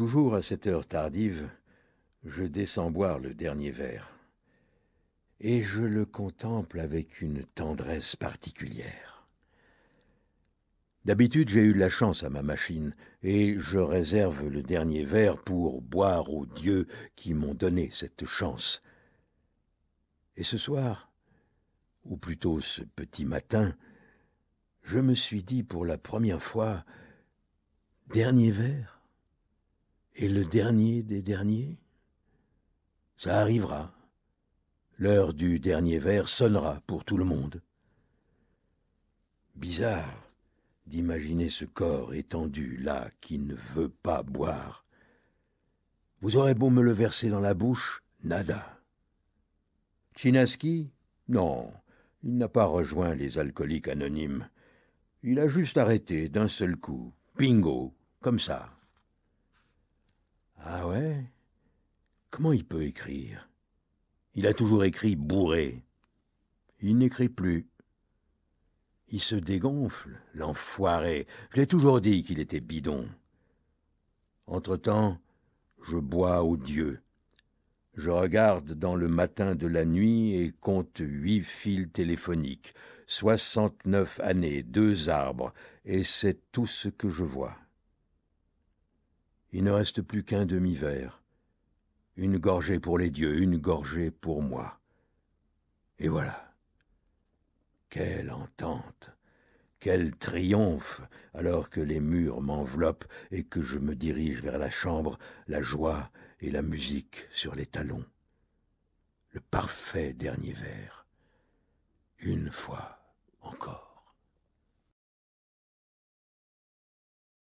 Toujours à cette heure tardive, je descends boire le dernier verre, et je le contemple avec une tendresse particulière. D'habitude, j'ai eu de la chance à ma machine, et je réserve le dernier verre pour boire aux dieux qui m'ont donné cette chance. Et ce soir, ou plutôt ce petit matin, je me suis dit pour la première fois Dernier verre et le dernier des derniers Ça arrivera. L'heure du dernier verre sonnera pour tout le monde. Bizarre d'imaginer ce corps étendu là qui ne veut pas boire. Vous aurez beau me le verser dans la bouche, nada. Chinaski Non, il n'a pas rejoint les alcooliques anonymes. Il a juste arrêté d'un seul coup, bingo, comme ça. Ah ouais Comment il peut écrire Il a toujours écrit bourré. Il n'écrit plus. Il se dégonfle, l'enfoiré. Je l'ai toujours dit qu'il était bidon. Entre-temps, je bois au Dieu. Je regarde dans le matin de la nuit et compte huit fils téléphoniques, soixante-neuf années, deux arbres, et c'est tout ce que je vois. Il ne reste plus qu'un demi-verre. Une gorgée pour les dieux, une gorgée pour moi. Et voilà. Quelle entente, quel triomphe, alors que les murs m'enveloppent et que je me dirige vers la chambre, la joie et la musique sur les talons. Le parfait dernier verre. Une fois encore.